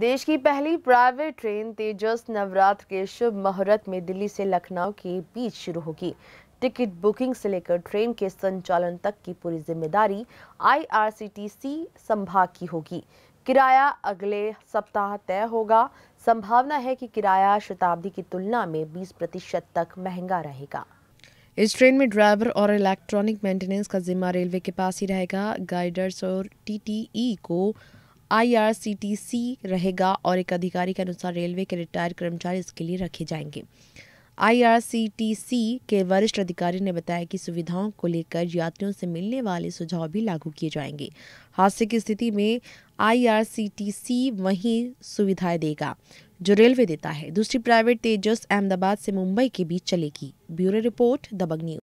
देश की पहली प्राइवेट ट्रेन तेजस नवरात्र के शुभ मुहूर्त में दिल्ली से लखनऊ के बीच शुरू होगी टिकट बुकिंग से लेकर ट्रेन के संचालन तक की पूरी जिम्मेदारी आईआरसीटीसी संभाग की होगी किराया अगले सप्ताह तय होगा संभावना है कि किराया शताब्दी की तुलना में 20 प्रतिशत तक महंगा रहेगा इस ट्रेन में ड्राइवर और इलेक्ट्रॉनिक मेंटेनेंस का जिम्मा रेलवे के पास ही रहेगा गाइडर्स और टीटीई e को आईआरसीटीसी रहेगा और एक अधिकारी के अनुसार रेलवे के रिटायर्ड कर्मचारी इसके लिए रखे जाएंगे आईआरसीटीसी के वरिष्ठ अधिकारी ने बताया कि सुविधाओं को लेकर यात्रियों से मिलने वाले सुझाव भी लागू किए जाएंगे हादसे की स्थिति में आईआरसीटीसी वही सुविधाएं देगा जो रेलवे देता है दूसरी प्राइवेट तेजस अहमदाबाद से मुंबई के बीच चलेगी ब्यूरो रिपोर्ट दबंग न्यूज